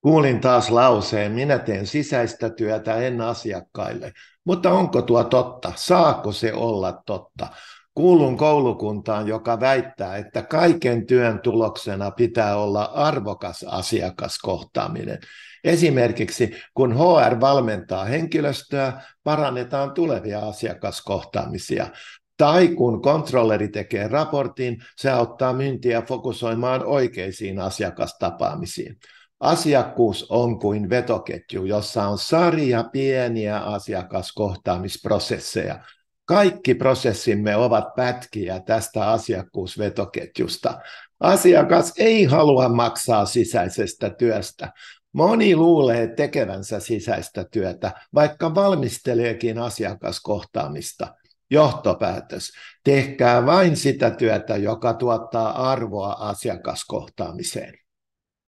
Kuulin taas lauseen, minä teen sisäistä työtä, en asiakkaille. Mutta onko tuo totta? Saako se olla totta? Kuulun koulukuntaan, joka väittää, että kaiken työn tuloksena pitää olla arvokas asiakaskohtaaminen. Esimerkiksi kun HR valmentaa henkilöstöä, parannetaan tulevia asiakaskohtaamisia. Tai kun kontrolleri tekee raportin, se auttaa myyntiä fokusoimaan oikeisiin asiakastapaamisiin. Asiakkuus on kuin vetoketju, jossa on sarja pieniä asiakaskohtaamisprosesseja. Kaikki prosessimme ovat pätkiä tästä asiakkuusvetoketjusta. Asiakas ei halua maksaa sisäisestä työstä. Moni luulee tekevänsä sisäistä työtä, vaikka valmisteleekin asiakaskohtaamista. Johtopäätös. Tehkää vain sitä työtä, joka tuottaa arvoa asiakaskohtaamiseen.